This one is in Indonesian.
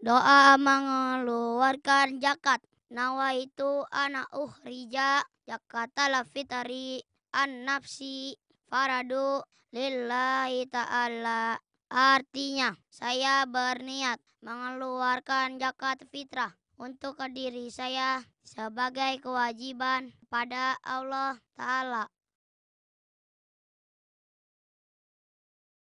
Doa mengeluarkan zakat. itu anak uhrija Jakata lafitari an nafsi faradu lillahi ta'ala. Artinya, saya berniat mengeluarkan zakat fitrah untuk diri saya sebagai kewajiban pada Allah Ta'ala.